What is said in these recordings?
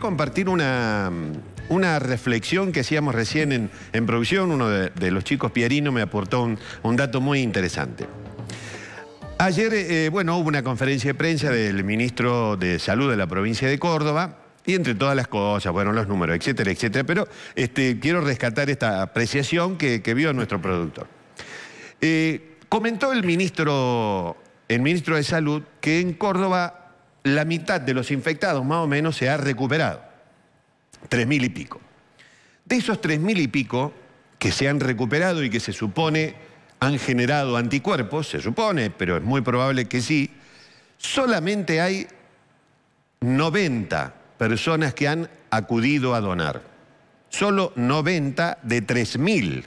compartir una, reflexión que hacíamos recién en, producción. Uno de, los chicos, Pierino, me aportó un, dato muy interesante. Ayer, eh, bueno, hubo una conferencia de prensa del ministro de Salud de la provincia de Córdoba. Y entre todas las cosas, bueno, los números, etcétera, etcétera. Pero este, quiero rescatar esta apreciación que, vio nuestro productor. Eh, comentó el ministro, el ministro de Salud que en Córdoba la mitad de los infectados más o menos se ha recuperado. Tres mil y pico. De esos tres mil y pico que se han recuperado y que se supone han generado anticuerpos, se supone, pero es muy probable que sí, solamente hay 90 personas que han acudido a donar. Solo 90 de 3.000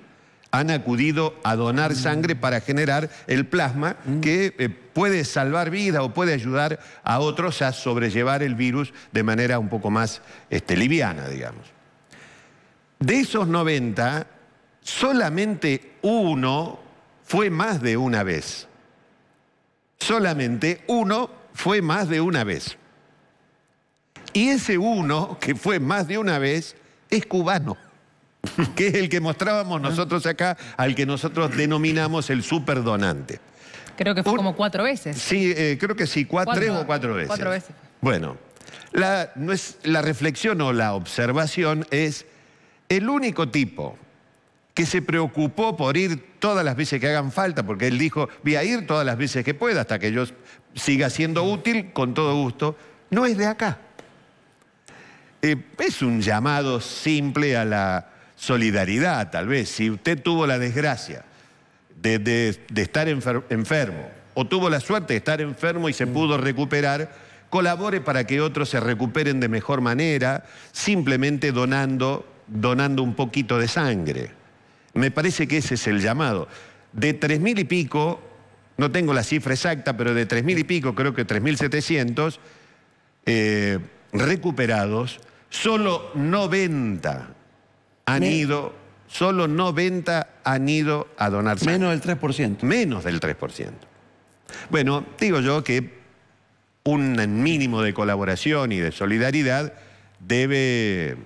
han acudido a donar mm. sangre para generar el plasma mm. que eh, puede salvar vida o puede ayudar a otros a sobrellevar el virus de manera un poco más este, liviana, digamos. De esos 90, solamente uno fue más de una vez. Solamente uno fue más de una vez. Y ese uno que fue más de una vez es cubano que es el que mostrábamos nosotros acá, al que nosotros denominamos el superdonante. Creo que fue como cuatro veces. Sí, eh, creo que sí, cuatro, tres o cuatro veces. Bueno, la, no es, la reflexión o la observación es el único tipo que se preocupó por ir todas las veces que hagan falta, porque él dijo, voy a ir todas las veces que pueda hasta que yo siga siendo útil, con todo gusto, no es de acá. Eh, es un llamado simple a la solidaridad, tal vez. Si usted tuvo la desgracia de, estar enfermo o tuvo la suerte de estar enfermo y se mm. pudo recuperar, colabore para que otros se recuperen de mejor manera, simplemente donando, donando un poquito de sangre. Me parece que ese es el llamado. De 3.000 y pico, no tengo la cifra exacta, pero de 3.000 y pico, creo que 3.700 eh, recuperados, solo 90 han ido, solo 90 han ido a donar sangre. Menos del 3%. Menos del 3%. Bueno, digo yo que un mínimo de colaboración y de solidaridad debe,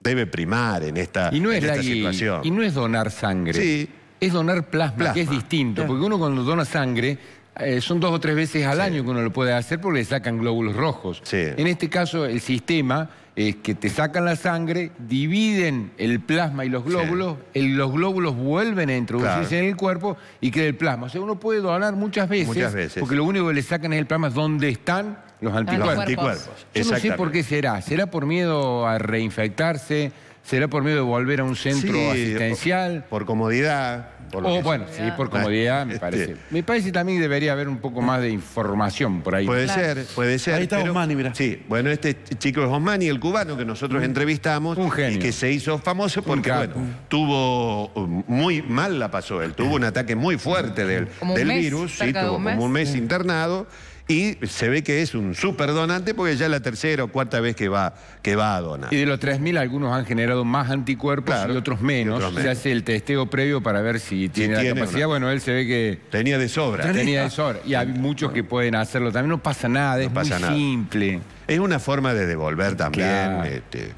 debe primar en esta, no es situación. Y, no es donar sangre. Sí. Es donar plasma, que es distinto. Porque uno cuando dona sangre eh, son dos o tres veces al año que uno lo puede hacer porque le sacan glóbulos rojos. En este caso, el sistema es que te sacan la sangre, dividen el plasma y los glóbulos, los glóbulos vuelven a introducirse en el cuerpo y queda el plasma. O sea, uno puede donar muchas veces, veces. porque lo único que le sacan es el plasma donde están los anticuerpos. Los anticuerpos. Yo no sé por qué será. ¿Será por miedo a reinfectarse? será por miedo de volver a un centro asistencial. Por, comodidad. Por o oh, bueno, sí, por comodidad, me este, parece. Me parece que también debería haber un poco más de información por ahí. Puede ser, puede ser. Ahí está Osmani, mira. Sí, bueno, este chico es Osmani, el cubano que nosotros entrevistamos. Y que se hizo famoso porque, bueno, tuvo um, muy mal la pasó él. Tuvo un ataque muy fuerte del, del virus. Sí, tuvo como un mes internado y se ve que es un súper donante porque ya es la tercera o cuarta vez que va, que va a donar. Y de los 3.000 algunos han generado más anticuerpos y otros menos. Se hace el testeo previo para ver si tiene, la capacidad. Bueno, él se ve que... Tenía de sobra. Tenía, de sobra. Y hay muchos que pueden hacerlo también. No pasa nada, es muy simple. Es una forma de devolver también este,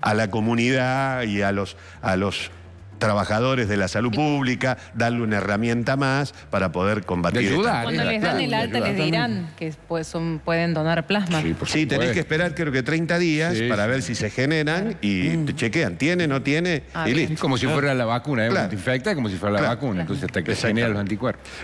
a la comunidad y a los... A los trabajadores de la salud pública, darle una herramienta más para poder combatir. De ayudar, Cuando eh, les dan el alta les dirán que pues, son, pueden donar plasma. Sí, sí, tenés que esperar creo que 30 días para ver si se generan y mm. te chequean, tiene, no tiene ah, y listo. como si fuera la vacuna, ¿eh? claro. infecta como si fuera la vacuna, entonces hasta que se generan los anticuerpos.